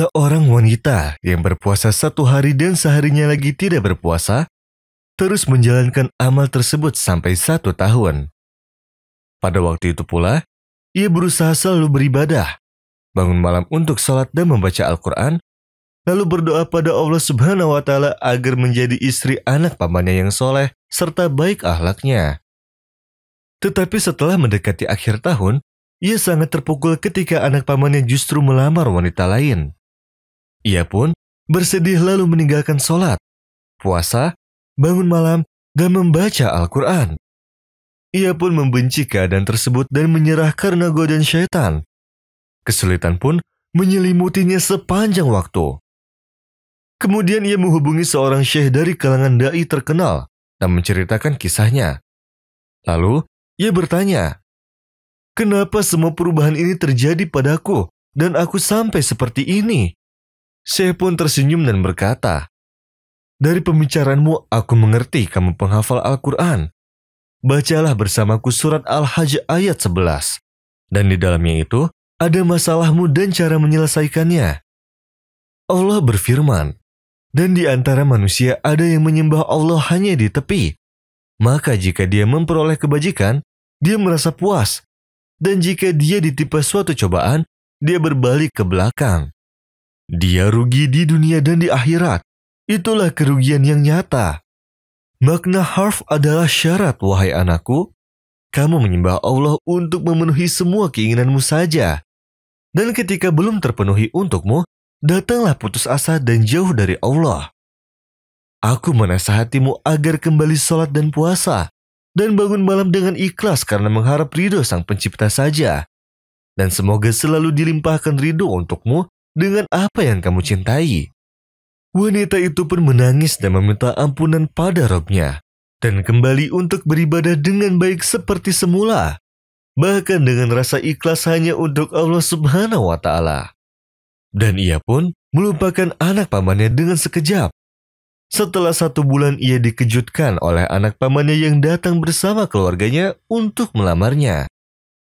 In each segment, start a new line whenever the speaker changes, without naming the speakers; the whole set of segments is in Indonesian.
Seorang wanita yang berpuasa satu hari dan seharinya lagi tidak berpuasa, terus menjalankan amal tersebut sampai satu tahun. Pada waktu itu pula, ia berusaha selalu beribadah, bangun malam untuk sholat dan membaca Al-Quran, lalu berdoa pada Allah Subhanahu wa Ta'ala agar menjadi istri anak pamannya yang soleh serta baik ahlaknya. Tetapi setelah mendekati akhir tahun, ia sangat terpukul ketika anak pamannya justru melamar wanita lain. Ia pun bersedih lalu meninggalkan sholat, puasa, bangun malam, dan membaca Al-Quran. Ia pun membenci keadaan tersebut dan menyerah karena godaan syaitan. Kesulitan pun menyelimutinya sepanjang waktu. Kemudian ia menghubungi seorang syekh dari kalangan da'i terkenal dan menceritakan kisahnya. Lalu, ia bertanya, Kenapa semua perubahan ini terjadi padaku dan aku sampai seperti ini? Syekh pun tersenyum dan berkata, Dari pembicaraanmu aku mengerti kamu penghafal Al-Quran. Bacalah bersamaku surat Al-Hajj ayat 11. Dan di dalamnya itu ada masalahmu dan cara menyelesaikannya. Allah berfirman, dan di antara manusia ada yang menyembah Allah hanya di tepi. Maka jika dia memperoleh kebajikan, dia merasa puas. Dan jika dia ditipu suatu cobaan, dia berbalik ke belakang. Dia rugi di dunia dan di akhirat. Itulah kerugian yang nyata. Makna harf adalah syarat, wahai anakku. Kamu menyembah Allah untuk memenuhi semua keinginanmu saja. Dan ketika belum terpenuhi untukmu, datanglah putus asa dan jauh dari Allah. Aku menasihatimu agar kembali sholat dan puasa, dan bangun malam dengan ikhlas karena mengharap ridho sang pencipta saja. Dan semoga selalu dilimpahkan ridho untukmu dengan apa yang kamu cintai. Wanita itu pun menangis dan meminta ampunan pada robnya dan kembali untuk beribadah dengan baik seperti semula, bahkan dengan rasa ikhlas hanya untuk Allah Subhanahu wa Ta'ala. Dan ia pun melupakan anak pamannya dengan sekejap. Setelah satu bulan ia dikejutkan oleh anak pamannya yang datang bersama keluarganya untuk melamarnya.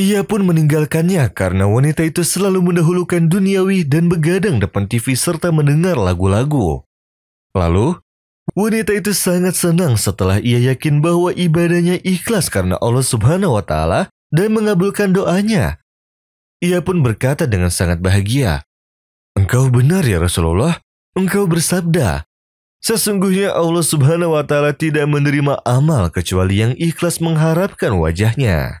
Ia pun meninggalkannya karena wanita itu selalu mendahulukan duniawi dan begadang depan TV serta mendengar lagu-lagu. Lalu, wanita itu sangat senang setelah ia yakin bahwa ibadahnya ikhlas karena Allah Subhanahu wa taala dan mengabulkan doanya. Ia pun berkata dengan sangat bahagia, "Engkau benar ya Rasulullah, engkau bersabda, sesungguhnya Allah Subhanahu wa taala tidak menerima amal kecuali yang ikhlas mengharapkan wajahnya."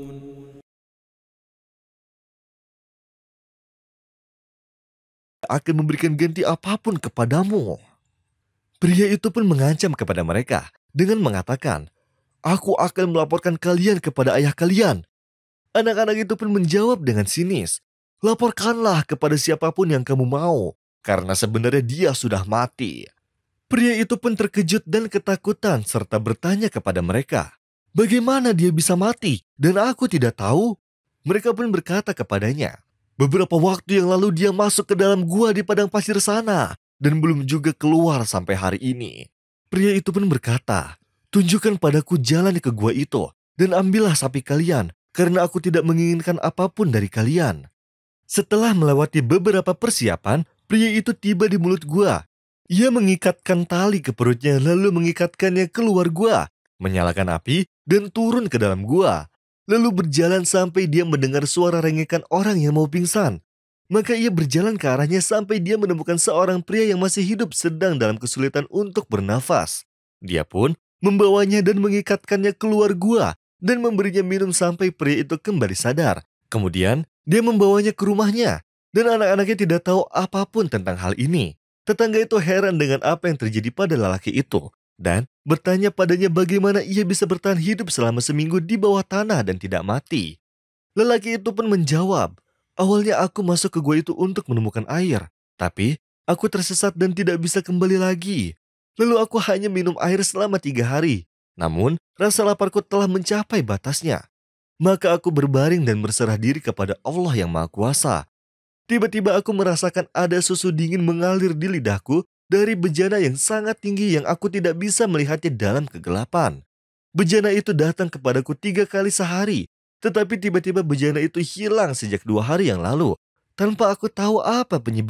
akan memberikan ganti apapun kepadamu. Pria itu pun mengancam kepada mereka dengan mengatakan, Aku akan melaporkan kalian kepada ayah kalian. Anak-anak itu pun menjawab dengan sinis, Laporkanlah kepada siapapun yang kamu mau, karena sebenarnya dia sudah mati. Pria itu pun terkejut dan ketakutan serta bertanya kepada mereka, Bagaimana dia bisa mati dan aku tidak tahu? Mereka pun berkata kepadanya, Beberapa waktu yang lalu dia masuk ke dalam gua di padang pasir sana dan belum juga keluar sampai hari ini. Pria itu pun berkata, Tunjukkan padaku jalan ke gua itu dan ambillah sapi kalian karena aku tidak menginginkan apapun dari kalian. Setelah melewati beberapa persiapan, pria itu tiba di mulut gua. Ia mengikatkan tali ke perutnya lalu mengikatkannya keluar gua, menyalakan api dan turun ke dalam gua lalu berjalan sampai dia mendengar suara rengekan orang yang mau pingsan. Maka ia berjalan ke arahnya sampai dia menemukan seorang pria yang masih hidup sedang dalam kesulitan untuk bernafas. Dia pun membawanya dan mengikatkannya keluar gua dan memberinya minum sampai pria itu kembali sadar. Kemudian, dia membawanya ke rumahnya dan anak-anaknya tidak tahu apapun tentang hal ini. Tetangga itu heran dengan apa yang terjadi pada lelaki itu dan bertanya padanya bagaimana ia bisa bertahan hidup selama seminggu di bawah tanah dan tidak mati. Lelaki itu pun menjawab, awalnya aku masuk ke gua itu untuk menemukan air, tapi aku tersesat dan tidak bisa kembali lagi. Lalu aku hanya minum air selama tiga hari, namun rasa laparku telah mencapai batasnya. Maka aku berbaring dan berserah diri kepada Allah yang Maha Kuasa. Tiba-tiba aku merasakan ada susu dingin mengalir di lidahku dari bejana yang sangat tinggi yang aku tidak bisa melihatnya dalam kegelapan. Bejana itu datang kepadaku tiga kali sehari, tetapi tiba-tiba bejana itu hilang sejak dua hari yang lalu, tanpa aku tahu apa penyebabnya.